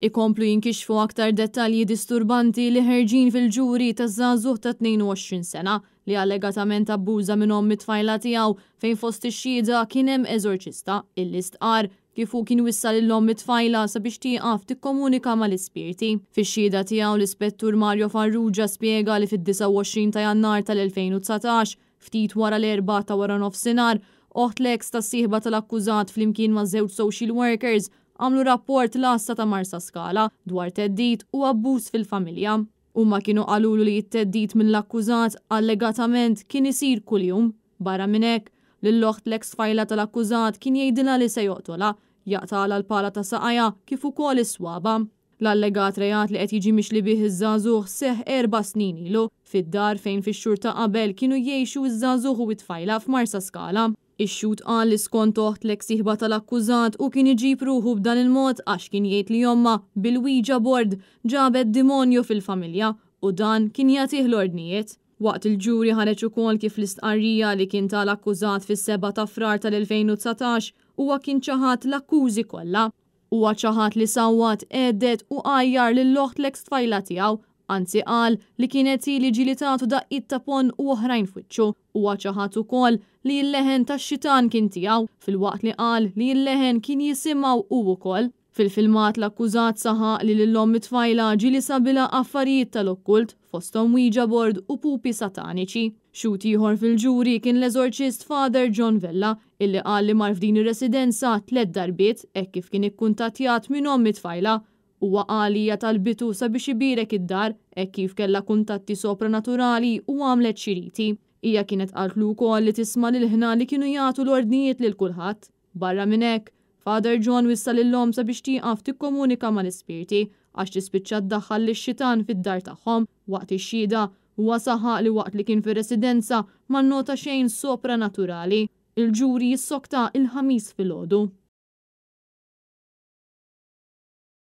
Ikomplu jinkixfu aktar dettalji disturbanti li ħerġin fil-ġuri ta' zazuh ta' 22 sena li allegatament abbuża minnhom mit-tfajla tiegħu fejn fost ix-xhieda kien hemm eżorċista il-istqar kifu kien wissal illom mit-tfajla sabiex tieqaf tikkomunika mal-ispirti. Fix-xhieda tiegħu l-ispettur Mario Farrugia spjega li fid-29 ta' Jannar tal-2019 ftit wara l-erba ta' wara nofsinhar oħt l tas-sieħba tal-akkużat flimkien ma' żewġ social workers għamlu rapport l-assa ta' Marsa Skala dwar teddit u abbuż fil-familja. Umma kienu għalulu li jitteddit minn l-akkużat allegatament kien isir kuljum. Barra minnek, l-loħt l-ex fajla tal-akkużat kien jgħidila li se joqtola, jaqtala l-pala ta' saqaja kif ukoll iswaba. swaba L-allegat rejat li qed jiġi li bih iż-żagħżugħ seħ erba' snin ilu fid-dar fejn fix-xhur ta' qabel kienu jgħixu iż-żagħżugħ u t-tfajla f'Marsa Skala. Ix-xut qal li skont l siħba tal-akkużat u kien iġib ruħu b'dan il-mod għax kien jgħid li jomma bil wija bord ġabet demonju fil-familja u dan kien jagħtih l-ordnijiet. Waqt il-ġuri ħareġ ukoll kif l-istqarrija li kien tal-akkużat fis-7 ta' frar tal-2019 huwa kien ċaħat l-akkużi kollha. Huwa ċaħat li sawat għedet u għajjar lil loħtlek tfajla tiegħu anzi qal li kienet li ġilitatu da' ta' pon u oħrajn fuċċu u għaċaħat u kol li l-leħen tax xitan kien tiegħu fil-waqt li qal li l-leħen kien jisimgħu u wkoll. Fil-filmat l-akkużat saħa li l-lom mitfajla ġili sabila affarijiet tal-okkult fostom Ouija board u pupi sataniċi. Xut ieħor fil-ġuri kien l-eżorċist Father John Vella illi qal li mar din ir-residenza tliet darbiet hekk kif kien ikkuntattjat minnhom mitfajla huwa għalija tal-bitu sabiex ibirek id-dar e kif kella kuntatti sopranaturali u għamlet xiriti. Ija kienet għaltlu kol li tisma li l-ħna li kienu jgħatu l-ordnijiet li l-kulħat. Barra minnek, Father John wissal l-lom sabiex tiqaf tikkomunika ma l-ispirti għax tispiċċa ddaħħal li xitan fid-dar tagħhom waqt ix-xhieda huwa saħaq li waqt li kien fir-residenza ma nota xejn sopra naturali. Il-ġuri jissokta il-ħamis fil-ħodu.